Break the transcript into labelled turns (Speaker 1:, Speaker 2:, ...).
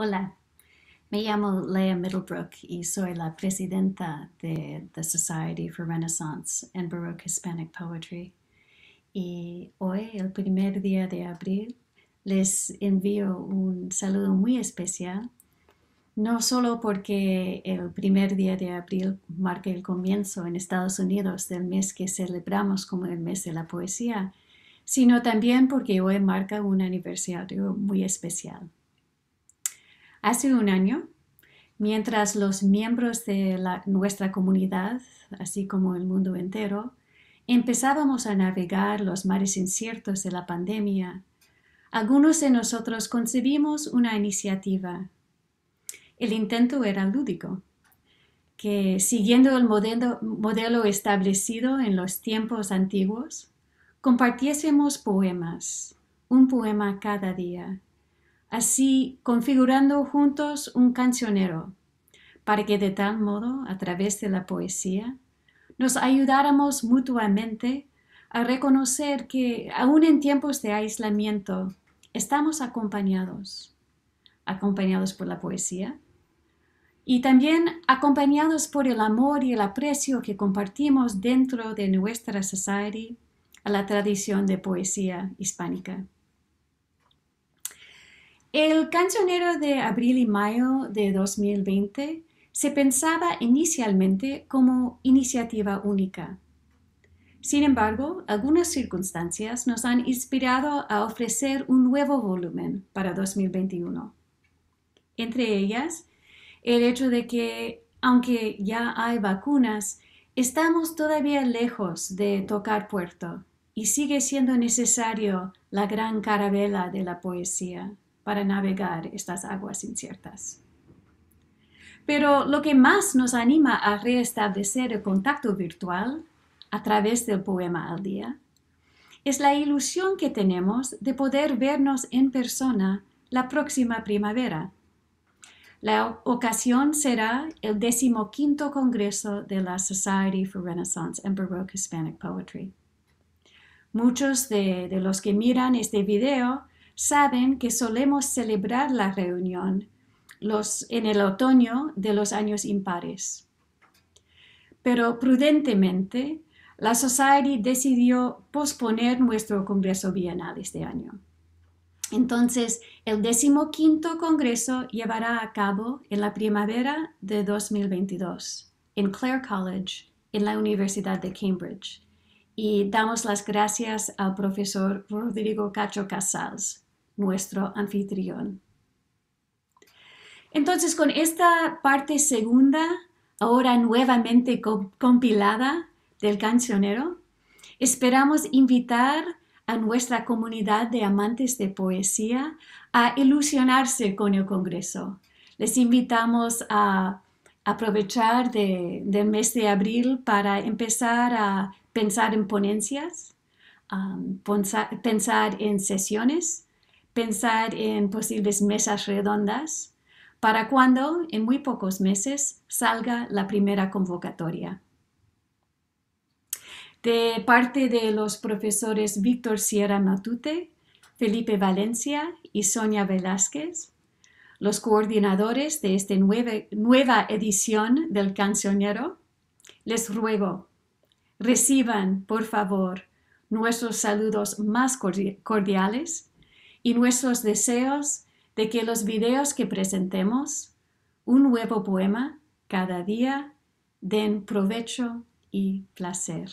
Speaker 1: Hola, me llamo Leah Middlebrook y soy la presidenta de the Society for Renaissance and Baroque Hispanic Poetry. Y hoy, el primer día de abril, les envío un saludo muy especial, no solo porque el primer día de abril marca el comienzo en Estados Unidos del mes que celebramos como el mes de la poesía, sino también porque hoy marca un aniversario muy especial. Hace un año, mientras los miembros de nuestra comunidad, así como el mundo entero, empezábamos a navegar los mares inciertos de la pandemia, algunos de nosotros concebimos una iniciativa. El intento era lúdico, que siguiendo el modelo establecido en los tiempos antiguos, compartiésemos poemas, un poema cada día, así configurando juntos un cancionero, para que de tal modo, a través de la poesía, nos ayudáramos mutuamente a reconocer que, aun en tiempos de aislamiento, estamos acompañados, acompañados por la poesía y también acompañados por el amor y el aprecio que compartimos dentro de nuestra society a la tradición de poesía hispánica. El cancionero de abril y mayo de 2020 se pensaba inicialmente como iniciativa única. Sin embargo, algunas circunstancias nos han inspirado a ofrecer un nuevo volumen para 2021. Entre ellas, el hecho de que, aunque ya hay vacunas, estamos todavía lejos de tocar puerto y sigue siendo necesario la gran carabela de la poesía para navegar estas aguas inciertas. Pero lo que más nos anima a restablecer el contacto virtual a través del poema al día es la ilusión que tenemos de poder vernos en persona la próxima primavera. La ocasión será el decimoquinto Congreso de la Society for Renaissance and Baroque Hispanic Poetry. Muchos de los que miran este video saben que solemos celebrar la reunión en el otoño de los años impares. Pero prudentemente, la Society decidió posponer nuestro Congreso Bienal este año. Entonces, el decimoquinto Congreso llevará a cabo en la primavera de 2022 en Clare College, en la Universidad de Cambridge. Y damos las gracias al profesor Rodrigo Cacho Casals nuestro anfitrión. Entonces, con esta parte segunda, ahora nuevamente compilada del cancionero, esperamos invitar a nuestra comunidad de amantes de poesía a ilusionarse con el Congreso. Les invitamos a aprovechar del mes de abril para empezar a pensar en ponencias, pensar en sesiones pensar en posibles mesas redondas para cuando, en muy pocos meses, salga la primera convocatoria. De parte de los profesores Víctor Sierra Matute, Felipe Valencia y Sonia Velázquez, los coordinadores de esta nueva edición del Cancionero, les ruego, reciban, por favor, nuestros saludos más cordiales y nuestros deseos de que los videos que presentemos, un nuevo poema cada día, den provecho y placer.